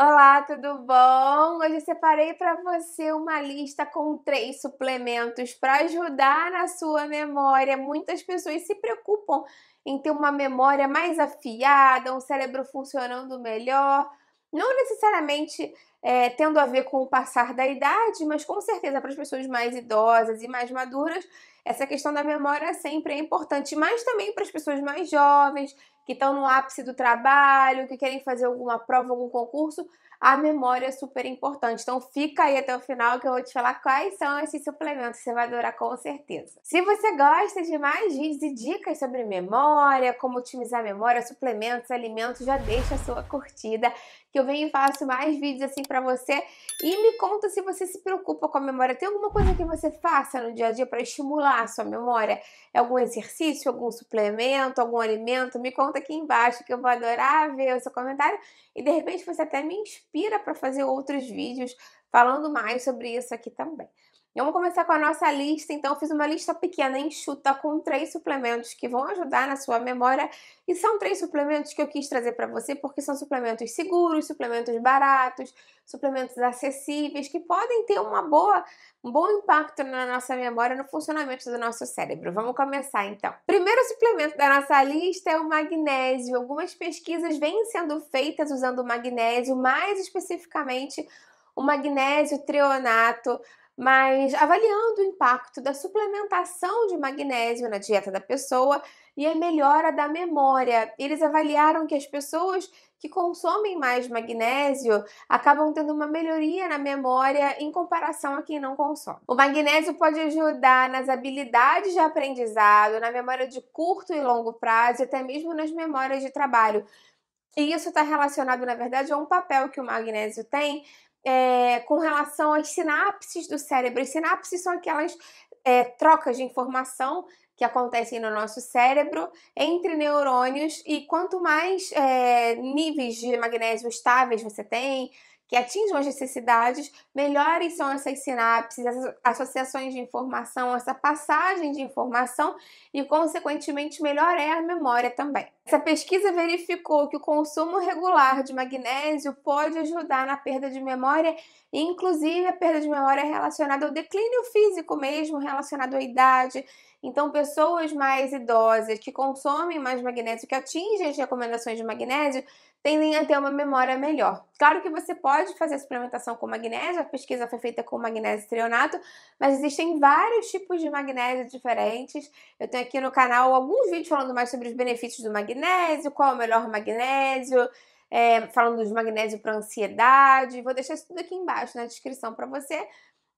Olá, tudo bom? Hoje eu separei para você uma lista com três suplementos para ajudar na sua memória. Muitas pessoas se preocupam em ter uma memória mais afiada, um cérebro funcionando melhor. Não necessariamente é, tendo a ver com o passar da idade, mas com certeza para as pessoas mais idosas e mais maduras, essa questão da memória sempre é importante, mas também para as pessoas mais jovens, que estão no ápice do trabalho, que querem fazer alguma prova, algum concurso, a memória é super importante. Então fica aí até o final que eu vou te falar quais são esses suplementos, você vai adorar com certeza. Se você gosta de mais vídeos e dicas sobre memória, como otimizar a memória, suplementos, alimentos, já deixa a sua curtida, que eu venho e faço mais vídeos assim para você e me conta se você se preocupa com a memória. Tem alguma coisa que você faça no dia a dia para estimular a sua memória? É algum exercício, algum suplemento, algum alimento? Me conta aqui embaixo que eu vou adorar ver o seu comentário e de repente você até me inspira inspira para fazer outros vídeos falando mais sobre isso aqui também. Vamos começar com a nossa lista, então fiz uma lista pequena, enxuta, com três suplementos que vão ajudar na sua memória e são três suplementos que eu quis trazer para você porque são suplementos seguros, suplementos baratos, suplementos acessíveis que podem ter uma boa, um bom impacto na nossa memória, no funcionamento do nosso cérebro. Vamos começar então. Primeiro suplemento da nossa lista é o magnésio. Algumas pesquisas vêm sendo feitas usando o magnésio, mais especificamente o magnésio treonato mas avaliando o impacto da suplementação de magnésio na dieta da pessoa e a melhora da memória. Eles avaliaram que as pessoas que consomem mais magnésio acabam tendo uma melhoria na memória em comparação a quem não consome. O magnésio pode ajudar nas habilidades de aprendizado, na memória de curto e longo prazo, e até mesmo nas memórias de trabalho. E isso está relacionado, na verdade, a um papel que o magnésio tem é, com relação às sinapses do cérebro. As sinapses são aquelas é, trocas de informação que acontecem no nosso cérebro entre neurônios e quanto mais é, níveis de magnésio estáveis você tem, que atinjam as necessidades, melhores são essas sinapses, essas associações de informação, essa passagem de informação e, consequentemente, melhor é a memória também. Essa pesquisa verificou que o consumo regular de magnésio pode ajudar na perda de memória, inclusive a perda de memória relacionada ao declínio físico mesmo, relacionado à idade, então, pessoas mais idosas que consomem mais magnésio, que atingem as recomendações de magnésio, tendem a ter uma memória melhor. Claro que você pode fazer a suplementação com magnésio, a pesquisa foi feita com magnésio trionato, mas existem vários tipos de magnésio diferentes. Eu tenho aqui no canal alguns vídeos falando mais sobre os benefícios do magnésio, qual é o melhor magnésio, é, falando de magnésio para ansiedade. Vou deixar isso tudo aqui embaixo na descrição para você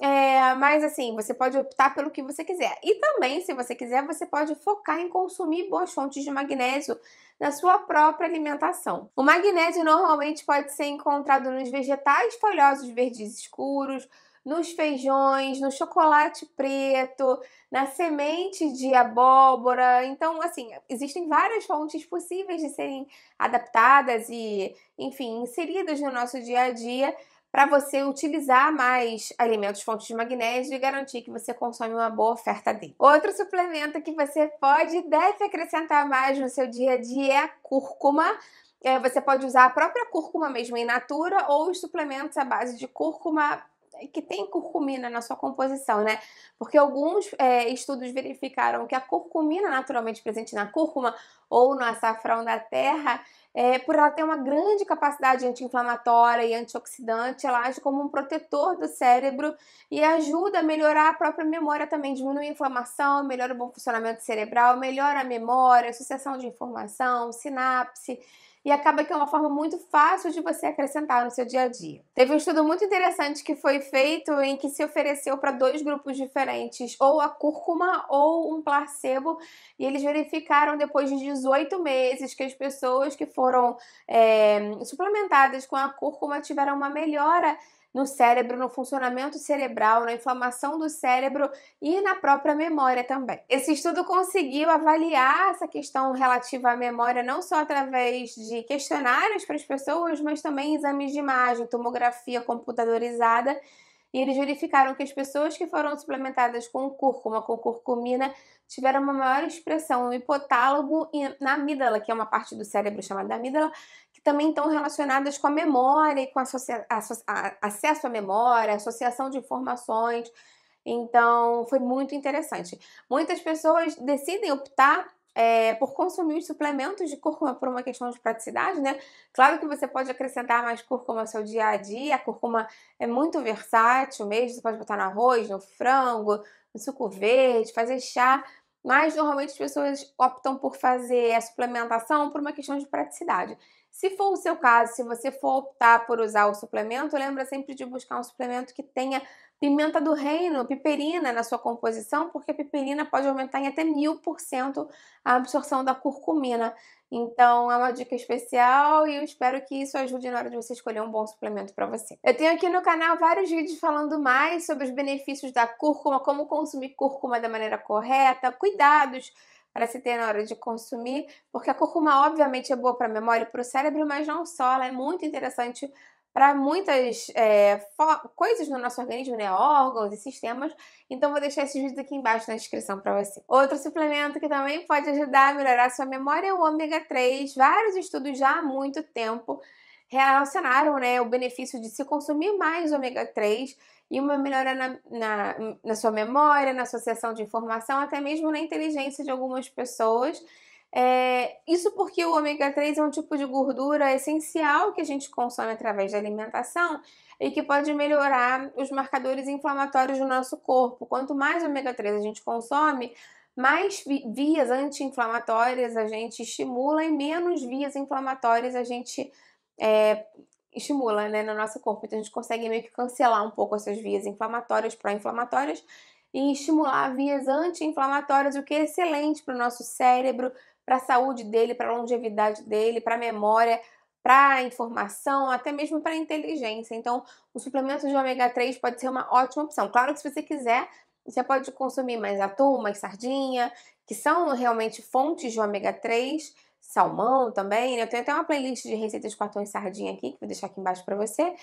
é, mas assim, você pode optar pelo que você quiser. E também, se você quiser, você pode focar em consumir boas fontes de magnésio na sua própria alimentação. O magnésio normalmente pode ser encontrado nos vegetais folhosos verdes escuros, nos feijões, no chocolate preto, na semente de abóbora. Então, assim, existem várias fontes possíveis de serem adaptadas e, enfim, inseridas no nosso dia a dia para você utilizar mais alimentos fontes de magnésio e garantir que você consome uma boa oferta dele. Outro suplemento que você pode e deve acrescentar mais no seu dia a dia é a cúrcuma. É, você pode usar a própria cúrcuma mesmo em natura ou os suplementos à base de cúrcuma é, que tem curcumina na sua composição, né? Porque alguns é, estudos verificaram que a curcumina naturalmente presente na cúrcuma ou no açafrão da terra é, por ela ter uma grande capacidade anti-inflamatória e antioxidante, ela age como um protetor do cérebro e ajuda a melhorar a própria memória também, diminui a inflamação, melhora o bom funcionamento cerebral, melhora a memória, associação de informação, sinapse e acaba que é uma forma muito fácil de você acrescentar no seu dia a dia. Teve um estudo muito interessante que foi feito em que se ofereceu para dois grupos diferentes, ou a cúrcuma ou um placebo, e eles verificaram depois de 18 meses que as pessoas que foram foram é, suplementadas com a cúrcuma tiveram uma melhora no cérebro, no funcionamento cerebral, na inflamação do cérebro e na própria memória também. Esse estudo conseguiu avaliar essa questão relativa à memória não só através de questionários para as pessoas, mas também exames de imagem, tomografia computadorizada e eles verificaram que as pessoas que foram suplementadas com cúrcuma, com curcumina, tiveram uma maior expressão no hipotálogo e na amígdala, que é uma parte do cérebro chamada amígdala, que também estão relacionadas com a memória e com associa... acesso à memória, associação de informações. Então, foi muito interessante. Muitas pessoas decidem optar é, por consumir os suplementos de cúrcuma por uma questão de praticidade, né? Claro que você pode acrescentar mais cúrcuma ao seu dia a dia, a cúrcuma é muito versátil mesmo, você pode botar no arroz, no frango, no suco verde, fazer chá, mas normalmente as pessoas optam por fazer a suplementação por uma questão de praticidade. Se for o seu caso, se você for optar por usar o suplemento, lembra sempre de buscar um suplemento que tenha Pimenta do reino, piperina na sua composição, porque a piperina pode aumentar em até mil por cento a absorção da curcumina. Então é uma dica especial e eu espero que isso ajude na hora de você escolher um bom suplemento para você. Eu tenho aqui no canal vários vídeos falando mais sobre os benefícios da cúrcuma, como consumir cúrcuma da maneira correta, cuidados para se ter na hora de consumir, porque a cúrcuma obviamente é boa para a memória e para o cérebro, mas não só, ela é muito interessante para muitas é, coisas no nosso organismo, né? Órgãos e sistemas. Então, vou deixar esses vídeos aqui embaixo na descrição para você. Outro suplemento que também pode ajudar a melhorar a sua memória é o ômega 3. Vários estudos já há muito tempo relacionaram né, o benefício de se consumir mais ômega 3 e uma melhora na, na, na sua memória, na associação de informação, até mesmo na inteligência de algumas pessoas. É, isso porque o ômega 3 é um tipo de gordura essencial que a gente consome através da alimentação e que pode melhorar os marcadores inflamatórios do nosso corpo. Quanto mais ômega 3 a gente consome, mais vias anti-inflamatórias a gente estimula e menos vias inflamatórias a gente é, estimula né, no nosso corpo. Então a gente consegue meio que cancelar um pouco essas vias inflamatórias, pró-inflamatórias e estimular vias anti-inflamatórias, o que é excelente para o nosso cérebro, para a saúde dele, para a longevidade dele, para a memória, para a informação, até mesmo para a inteligência. Então, o suplemento de ômega 3 pode ser uma ótima opção. Claro que se você quiser, você pode consumir mais atum, mais sardinha, que são realmente fontes de ômega 3, salmão também. Né? Eu tenho até uma playlist de receitas de quartão e sardinha aqui, que vou deixar aqui embaixo para você.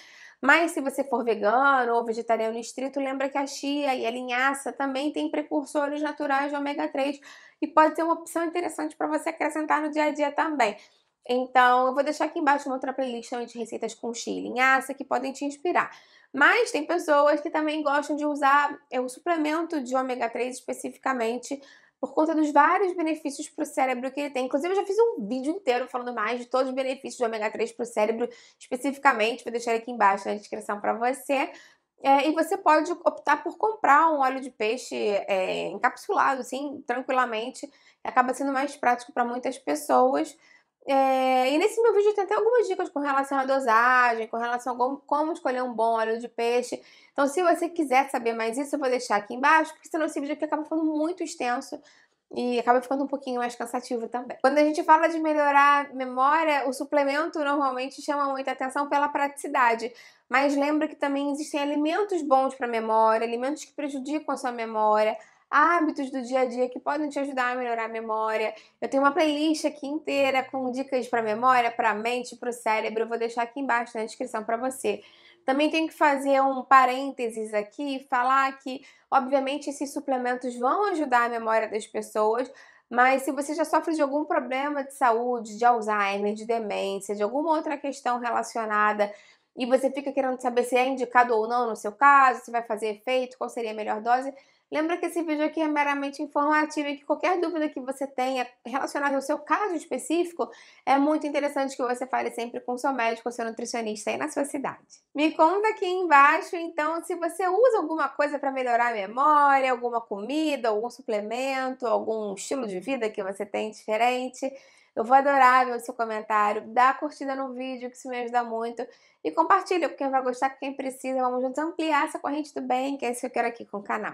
Mas se você for vegano ou vegetariano estrito, lembra que a chia e a linhaça também têm precursores naturais de ômega 3 e pode ser uma opção interessante para você acrescentar no dia a dia também. Então, eu vou deixar aqui embaixo uma outra playlist também de receitas com chia e linhaça que podem te inspirar. Mas tem pessoas que também gostam de usar é, o suplemento de ômega 3 especificamente por conta dos vários benefícios para o cérebro que ele tem. Inclusive, eu já fiz um vídeo inteiro falando mais de todos os benefícios do ômega 3 para o cérebro, especificamente, vou deixar aqui embaixo na descrição para você. É, e você pode optar por comprar um óleo de peixe é, encapsulado, assim, tranquilamente. Acaba sendo mais prático para muitas pessoas. É, e nesse meu vídeo tem até algumas dicas com relação à dosagem, com relação a como, escolher um bom óleo de peixe. Então, se você quiser saber mais isso, eu vou deixar aqui embaixo, porque senão esse vídeo aqui acaba ficando muito extenso e acaba ficando um pouquinho mais cansativo também. Quando a gente fala de melhorar a memória, o suplemento normalmente chama muita atenção pela praticidade. Mas lembra que também existem alimentos bons para a memória, alimentos que prejudicam a sua memória, hábitos do dia a dia que podem te ajudar a melhorar a memória. Eu tenho uma playlist aqui inteira com dicas para memória, para mente, para o cérebro. Eu vou deixar aqui embaixo na descrição para você. Também tenho que fazer um parênteses aqui, falar que, obviamente, esses suplementos vão ajudar a memória das pessoas, mas se você já sofre de algum problema de saúde, de Alzheimer, de demência, de alguma outra questão relacionada, e você fica querendo saber se é indicado ou não no seu caso, se vai fazer efeito, qual seria a melhor dose, Lembra que esse vídeo aqui é meramente informativo e que qualquer dúvida que você tenha relacionada ao seu caso específico, é muito interessante que você fale sempre com o seu médico ou seu nutricionista aí na sua cidade. Me conta aqui embaixo, então, se você usa alguma coisa para melhorar a memória, alguma comida, algum suplemento, algum estilo de vida que você tem diferente. Eu vou adorar ver o seu comentário, dá a curtida no vídeo, que isso me ajuda muito. E compartilha com quem vai gostar, com quem precisa. Vamos juntos ampliar essa corrente do bem, que é isso que eu quero aqui com o canal.